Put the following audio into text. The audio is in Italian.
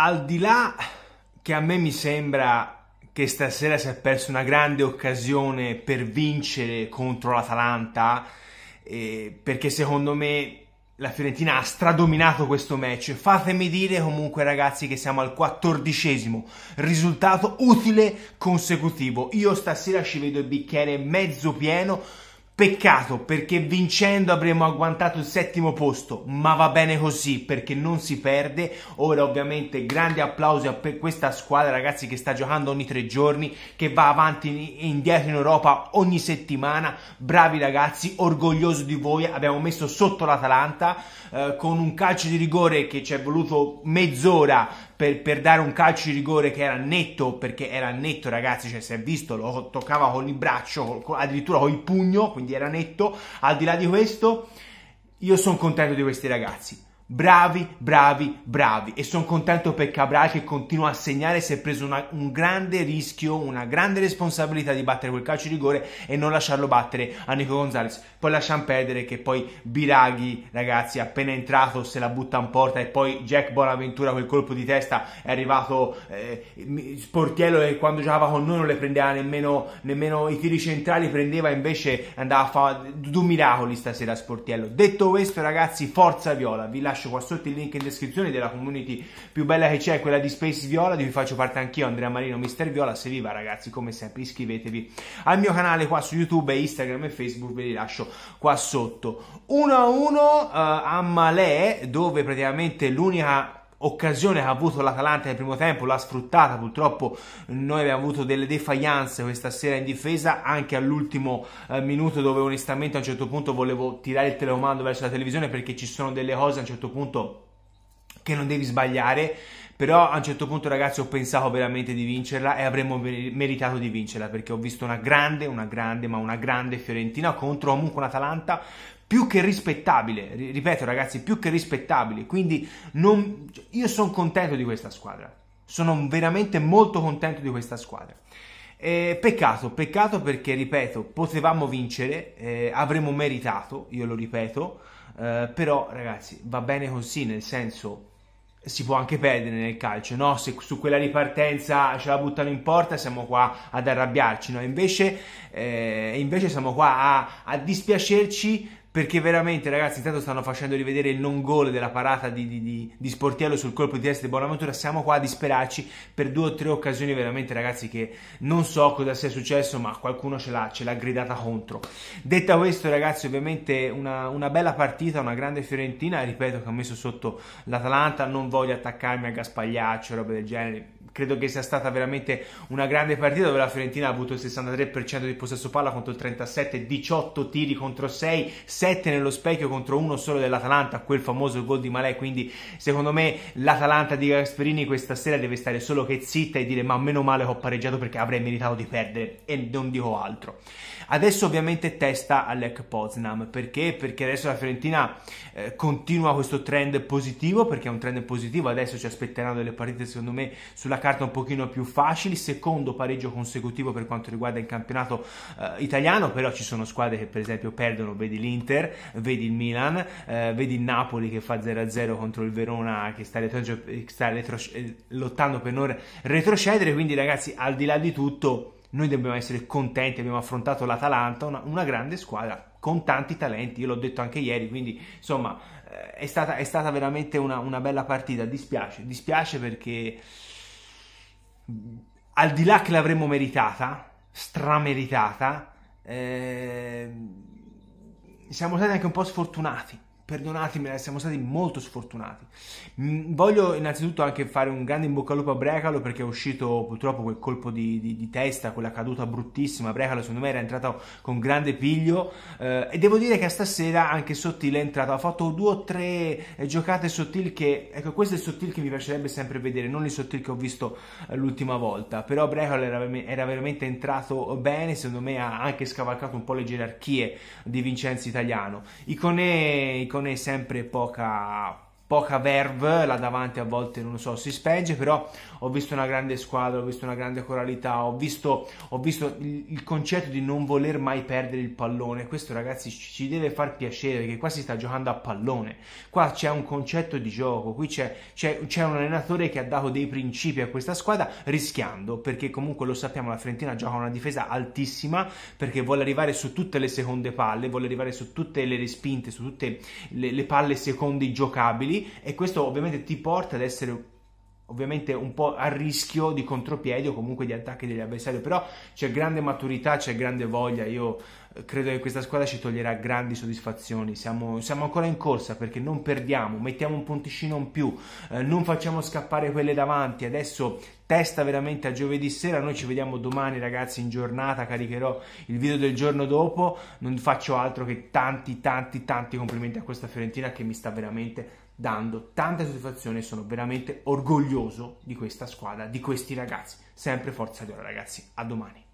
al di là che a me mi sembra che stasera si è persa una grande occasione per vincere contro l'Atalanta, eh, perché secondo me la Fiorentina ha stradominato questo match. Fatemi dire comunque ragazzi che siamo al quattordicesimo risultato utile consecutivo. Io stasera ci vedo il bicchiere mezzo pieno Peccato perché vincendo avremmo agguantato il settimo posto, ma va bene così perché non si perde. Ora ovviamente grandi applausi a questa squadra ragazzi che sta giocando ogni tre giorni, che va avanti e indietro in Europa ogni settimana. Bravi ragazzi, orgoglioso di voi, abbiamo messo sotto l'Atalanta eh, con un calcio di rigore che ci è voluto mezz'ora per, per, dare un calcio di rigore che era netto, perché era netto ragazzi, cioè si è visto, lo toccava con il braccio, con, addirittura con il pugno, quindi era netto, al di là di questo io sono contento di questi ragazzi. Bravi, bravi, bravi. E sono contento per Cabral che continua a segnare. Si è preso una, un grande rischio, una grande responsabilità di battere quel calcio di rigore e non lasciarlo battere a Nico Gonzalez. Poi lasciamo perdere che poi Biraghi, ragazzi, appena entrato se la butta in porta e poi Jack Bonaventura quel colpo di testa è arrivato eh, Sportiello e quando giocava con noi non le prendeva nemmeno, nemmeno i tiri centrali, prendeva invece andava a fare due miracoli stasera Sportiello. Detto questo, ragazzi, forza Viola, vi lascio lascio qua sotto il link in descrizione della community più bella che c'è, quella di Space Viola, di cui faccio parte anch'io, Andrea Marino, Mister Viola. Se vi va ragazzi, come sempre iscrivetevi al mio canale qua su YouTube, Instagram e Facebook, ve li lascio qua sotto. 1 a 1 uh, eh, a Malè, dove praticamente l'unica occasione che ha avuto l'Atalanta nel primo tempo, l'ha sfruttata, purtroppo noi abbiamo avuto delle defaglianze questa sera in difesa, anche all'ultimo eh, minuto dove onestamente a un certo punto volevo tirare il telecomando verso la televisione perché ci sono delle cose a un certo punto che non devi sbagliare, però a un certo punto ragazzi ho pensato veramente di vincerla e avremmo meritato di vincerla perché ho visto una grande, una grande, ma una grande Fiorentina contro comunque un'Atalanta più che rispettabile, ripeto ragazzi, più che rispettabile, quindi non, io sono contento di questa squadra, sono veramente molto contento di questa squadra. Eh, peccato, peccato perché, ripeto, potevamo vincere, eh, avremmo meritato, io lo ripeto, eh, però ragazzi va bene così, nel senso si può anche perdere nel calcio, no? Se su quella ripartenza ce la buttano in porta siamo qua ad arrabbiarci, no? Invece, eh, invece siamo qua a, a dispiacerci perché veramente ragazzi intanto stanno facendo rivedere il non gol della parata di, di, di, di, Sportiello sul colpo di testa di Bonaventura siamo qua a disperarci per due o tre occasioni veramente ragazzi che non so cosa sia successo ma qualcuno ce l'ha, ce l'ha gridata contro detto questo ragazzi ovviamente una, una, bella partita una grande Fiorentina ripeto che ho messo sotto l'Atalanta non voglio attaccarmi a Gaspagliaccio roba del genere credo che sia stata veramente una grande partita dove la Fiorentina ha avuto il 63% di possesso palla contro il 37, 18 tiri contro 6, 7 nello specchio contro uno solo dell'Atalanta, quel famoso gol di Malè, quindi secondo me l'Atalanta di Gasperini questa sera deve stare solo che zitta e dire ma meno male che ho pareggiato perché avrei meritato di perdere e non dico altro. Adesso ovviamente testa all'Ec Poznam, perché? Perché adesso la Fiorentina eh, continua questo trend positivo, perché è un trend positivo, adesso ci aspetteranno delle partite secondo me sulla carta carta un pochino più facili, secondo pareggio consecutivo per quanto riguarda il campionato eh, italiano, però ci sono squadre che per esempio perdono, vedi l'Inter, vedi il Milan, eh, vedi il Napoli che fa 0-0 contro il Verona che sta, retro- sta retro- eh, lottando per non retrocedere, quindi ragazzi al di là di tutto noi dobbiamo essere contenti, abbiamo affrontato l'Atalanta, una, una grande squadra con tanti talenti, io l'ho detto anche ieri, quindi insomma eh, è stata, è stata veramente una, una, bella partita, dispiace, dispiace perché al di là che l'avremmo meritata, strameritata, eh, siamo stati anche un po' sfortunati perdonatemi, eh, siamo stati molto sfortunati. Mm, voglio innanzitutto anche fare un grande in bocca al lupo a Brecalo perché è uscito purtroppo quel colpo di, di, di testa, quella caduta bruttissima. Brecalo secondo me era entrato con grande piglio eh, e devo dire che stasera anche Sottile è entrato, ha fatto due o tre eh, giocate sottili che, ecco questo è il Sottile che mi piacerebbe sempre vedere, non il Sottile che ho visto eh, l'ultima volta, però Brecalo era, era veramente entrato bene, secondo me ha anche scavalcato un po' le gerarchie di Vincenzo Italiano. Icone, Icone con sempre poca poca verve là davanti a volte non so si spenge però ho visto una grande squadra ho visto una grande coralità ho visto, ho visto il, il, concetto di non voler mai perdere il pallone questo ragazzi ci deve far piacere perché qua si sta giocando a pallone qua c'è un concetto di gioco qui c'è, un allenatore che ha dato dei principi a questa squadra rischiando perché comunque lo sappiamo la Fiorentina gioca una difesa altissima perché vuole arrivare su tutte le seconde palle vuole arrivare su tutte le respinte su tutte le, le palle secondi giocabili e questo ovviamente ti porta ad essere ovviamente un po' a rischio di contropiedi o comunque di attacchi degli avversari, però c'è grande maturità, c'è grande voglia, io credo che questa squadra ci toglierà grandi soddisfazioni. Siamo, siamo, ancora in corsa perché non perdiamo, mettiamo un punticino in più, eh, non facciamo scappare quelle davanti. Adesso testa veramente a giovedì sera. Noi ci vediamo domani, ragazzi, in giornata. Caricherò il video del giorno dopo. Non faccio altro che tanti, tanti, tanti complimenti a questa Fiorentina che mi sta veramente dando tanta soddisfazione. Sono veramente orgoglioso di questa squadra, di questi ragazzi. Sempre forza di ora, ragazzi. A domani.